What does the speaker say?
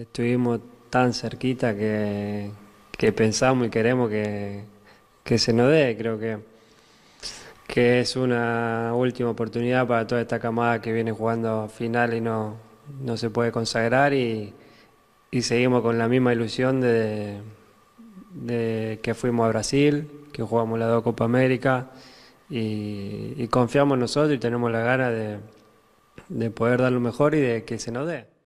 Estuvimos tan cerquita que, pensamos y queremos que, se nos dé. Creo que, que es una última oportunidad para toda esta camada que viene jugando final y no, no se puede consagrar y, seguimos con la misma ilusión de, que fuimos a Brasil, que jugamos la Copa América y, confiamos en nosotros y tenemos la gana de, de poder dar lo mejor y de que se nos dé.